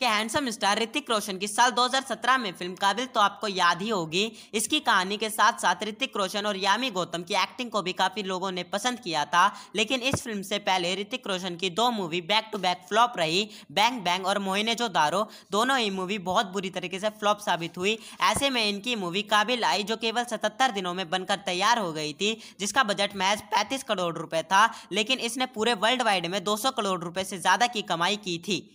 के handsome star Hrithik Roshan की साल 2017 में फिल्म काबिल तो आपको याद ही होगी इसकी कहानी के साथ साथ ऋतिक रोशन और यामी गौतम की एक्टिंग को भी काफी लोगों ने पसंद किया था लेकिन इस फिल्म से पहले ऋतिक रोशन की दो movie back to back flop रही बैंग बैंग और मोहिने जो दारो दोनों ही मूवी बहुत बुरी तरीके से फ्लॉप साबित हुई ऐसे में इनकी मूवी काबिल आई जो केवल सतहत्तर दिनों में बनकर तैयार हो गई थी जिसका बजट महज पैंतीस करोड़ रुपए था लेकिन इसने पूरे वर्ल्ड वाइड में दो करोड़ रुपए से ज्यादा की कमाई की थी